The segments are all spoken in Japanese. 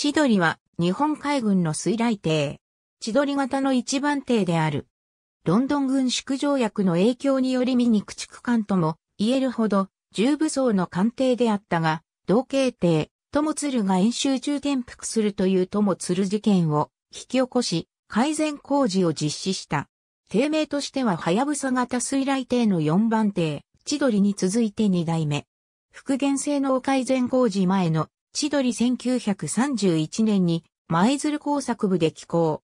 千鳥は日本海軍の水雷艇。千鳥型の一番艇である。ロンドン軍縮条約の影響により見に駆逐艦とも言えるほど重武装の艦艇であったが、同型艇、友鶴が演習中転覆するという友鶴事件を引き起こし、改善工事を実施した。定名としてははやぶさ型水雷艇の4番艇、千鳥に続いて2代目。復元性能改善工事前の千鳥1931年に舞鶴工作部で寄港。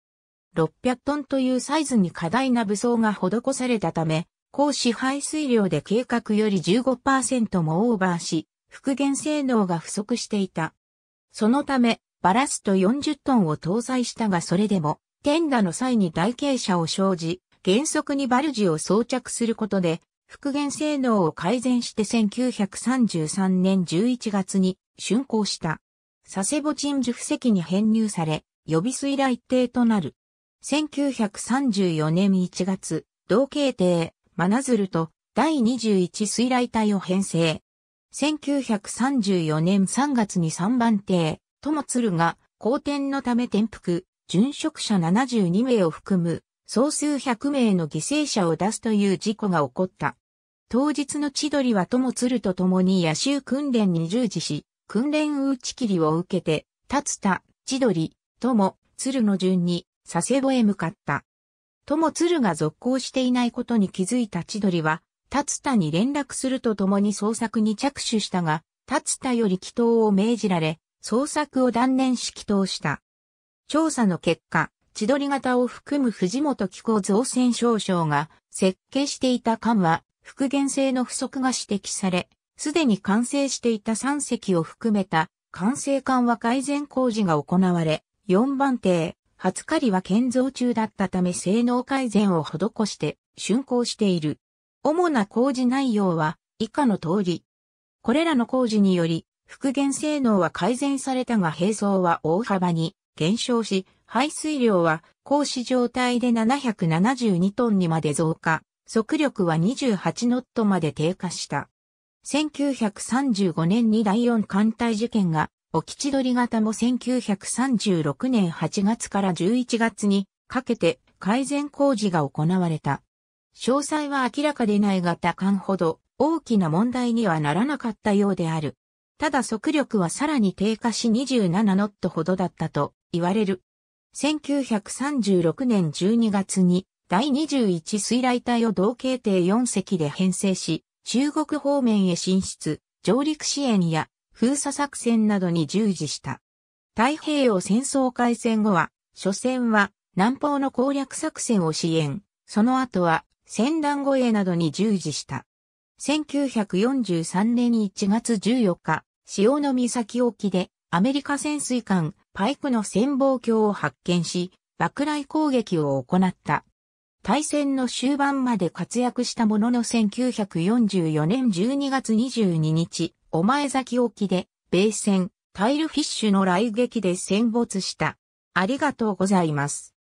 600トンというサイズに過大な武装が施されたため、高支配水量で計画より15%もオーバーし、復元性能が不足していた。そのため、バラスト40トンを搭載したがそれでも、テンダの際に台形車を生じ、原則にバルジを装着することで、復元性能を改善して1933年11月に竣工した。佐世保鎮守布石に編入され、予備水来艇となる。1934年1月、同慶艇、真鶴と第21水来隊を編成。1934年3月に3番艇、友鶴が、好転のため転覆、殉職者72名を含む総数100名の犠牲者を出すという事故が起こった。当日の千鳥は友鶴と共に野州訓練に従事し、訓練打ち切りを受けて、立田、千鳥、友、鶴の順に、佐世保へ向かった。友鶴が続行していないことに気づいた千鳥は、立田に連絡するとともに捜索に着手したが、立田より祈祷を命じられ、捜索を断念し祈祷した。調査の結果、千鳥型を含む藤本気候造船少将が設計していた艦は復元性の不足が指摘され、すでに完成していた3隻を含めた完成艦は改善工事が行われ、4番艇、初狩りは建造中だったため性能改善を施して竣工している。主な工事内容は以下の通り。これらの工事により、復元性能は改善されたが並走は大幅に減少し、排水量は行使状態で772トンにまで増加、速力は28ノットまで低下した。1935年に第4艦隊事件が、沖千鳥型も1936年8月から11月にかけて改善工事が行われた。詳細は明らかでないが他艦ほど大きな問題にはならなかったようである。ただ速力はさらに低下し27ノットほどだったと言われる。1936年12月に第21水雷隊を同系艇4隻で編成し、中国方面へ進出、上陸支援や封鎖作戦などに従事した。太平洋戦争開戦後は、初戦は南方の攻略作戦を支援、その後は戦乱護衛などに従事した。1943年1月14日、潮の岬沖でアメリカ潜水艦パイクの潜望鏡を発見し、爆雷攻撃を行った。対戦の終盤まで活躍したものの1944年12月22日、お前崎沖で、米船、タイルフィッシュの雷撃で戦没した。ありがとうございます。